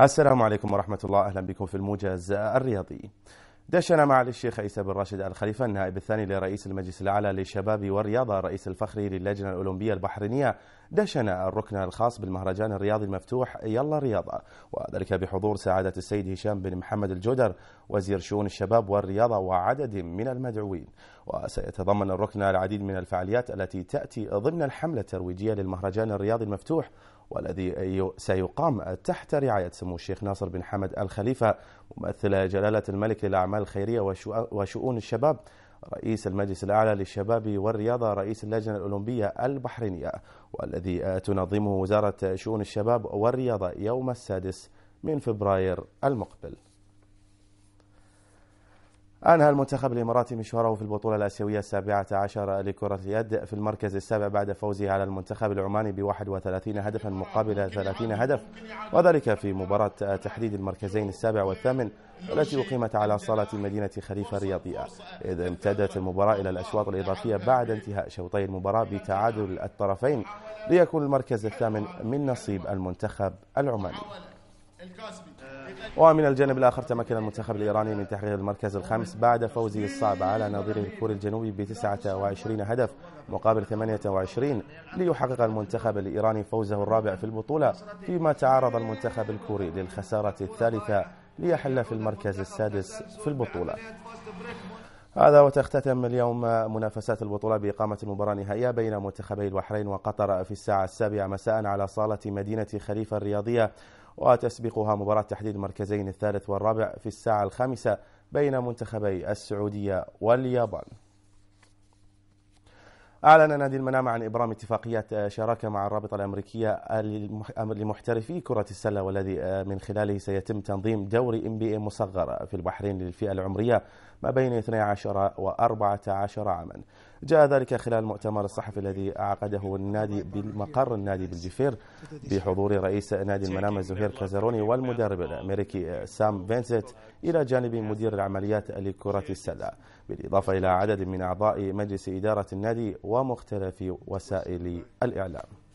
السلام عليكم ورحمة الله أهلا بكم في الموجز الرياضي دشنا مع الشيخ عيسى بن راشد الخليفة النائب الثاني لرئيس المجلس الأعلى للشباب والرياضة رئيس الفخري للجنة الأولمبية البحرينية دشن الركن الخاص بالمهرجان الرياضي المفتوح يلا رياضة وذلك بحضور سعادة السيد هشام بن محمد الجودر وزير شؤون الشباب والرياضة وعدد من المدعوين وسيتضمن الركن العديد من الفعاليات التي تأتي ضمن الحملة الترويجية للمهرجان الرياضي المفتوح والذي سيقام تحت رعاية سمو الشيخ ناصر بن حمد الخليفة ممثل جلالة الملك للأعمال الخيرية وشؤون الشباب رئيس المجلس الأعلى للشباب والرياضة رئيس اللجنة الأولمبية البحرينية والذي تنظمه وزارة شؤون الشباب والرياضة يوم السادس من فبراير المقبل أنهى المنتخب الإماراتي مشواره في البطولة الآسيوية السابعة عشر لكرة اليد في المركز السابع بعد فوزه على المنتخب العماني ب 31 هدفا مقابل 30 هدف وذلك في مباراة تحديد المركزين السابع والثامن التي أقيمت على صالة مدينة خليفة الرياضية إذ امتدت المباراة إلى الأشواط الإضافية بعد انتهاء شوطي المباراة بتعادل الطرفين ليكون المركز الثامن من نصيب المنتخب العماني الكاسبي ومن الجانب الآخر تمكن المنتخب الإيراني من تحقيق المركز الخامس بعد فوزه الصعب على نظيره الكوري الجنوبي ب 29 هدف مقابل 28 ليحقق المنتخب الإيراني فوزه الرابع في البطولة فيما تعرض المنتخب الكوري للخسارة الثالثة ليحل في المركز السادس في البطولة هذا وتختتم اليوم منافسات البطولة بإقامة المباراة النهائية بين منتخبي البحرين وقطر في الساعة السابعة مساء على صالة مدينة خليفة الرياضية وتسبقها مباراة تحديد المركزين الثالث والرابع في الساعة الخامسة بين منتخبي السعودية واليابان أعلن نادي المنامة عن إبرام اتفاقية شراكة مع الرابطة الأمريكية لمحترفي كرة السلة والذي من خلاله سيتم تنظيم دوري ام بي اي مصغر في البحرين للفئة العمرية ما بين 12 و14 عاما جاء ذلك خلال المؤتمر الصحفي الذي عقده النادي بمقر النادي بالجفير بحضور رئيس نادي المنامة زهير كازاروني والمدرب الأمريكي سام فينسيت إلى جانب مدير العمليات لكرة السلة بالإضافة إلى عدد من أعضاء مجلس إدارة النادي ومختلف وسائل الإعلام